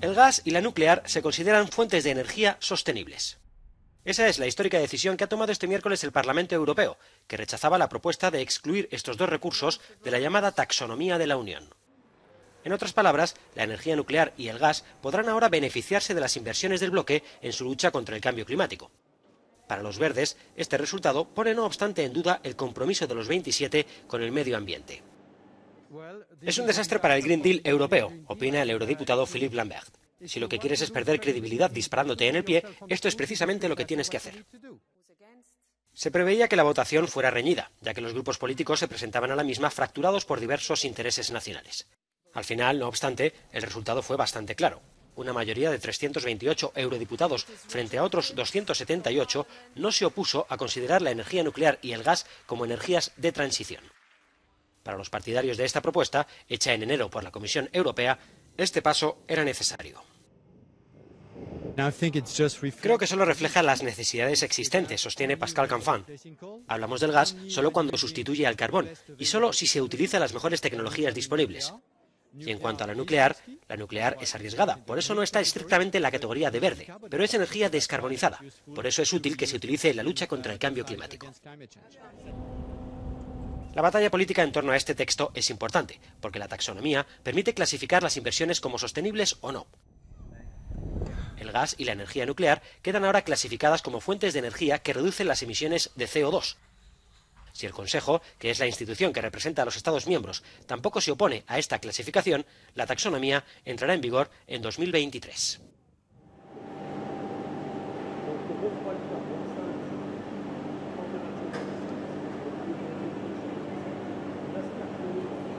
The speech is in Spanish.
El gas y la nuclear se consideran fuentes de energía sostenibles. Esa es la histórica decisión que ha tomado este miércoles el Parlamento Europeo, que rechazaba la propuesta de excluir estos dos recursos de la llamada taxonomía de la Unión. En otras palabras, la energía nuclear y el gas podrán ahora beneficiarse de las inversiones del bloque en su lucha contra el cambio climático. Para los verdes, este resultado pone no obstante en duda el compromiso de los 27 con el medio ambiente. Es un desastre para el Green Deal europeo, opina el eurodiputado Philippe Lambert. Si lo que quieres es perder credibilidad disparándote en el pie, esto es precisamente lo que tienes que hacer. Se preveía que la votación fuera reñida, ya que los grupos políticos se presentaban a la misma fracturados por diversos intereses nacionales. Al final, no obstante, el resultado fue bastante claro. Una mayoría de 328 eurodiputados frente a otros 278 no se opuso a considerar la energía nuclear y el gas como energías de transición. Para los partidarios de esta propuesta, hecha en enero por la Comisión Europea, este paso era necesario. Creo que solo refleja las necesidades existentes, sostiene Pascal Canfan. Hablamos del gas solo cuando sustituye al carbón y solo si se utiliza las mejores tecnologías disponibles. Y en cuanto a la nuclear, la nuclear es arriesgada, por eso no está estrictamente en la categoría de verde, pero es energía descarbonizada, por eso es útil que se utilice en la lucha contra el cambio climático. La batalla política en torno a este texto es importante, porque la taxonomía permite clasificar las inversiones como sostenibles o no. El gas y la energía nuclear quedan ahora clasificadas como fuentes de energía que reducen las emisiones de CO2. Si el Consejo, que es la institución que representa a los Estados miembros, tampoco se opone a esta clasificación, la taxonomía entrará en vigor en 2023.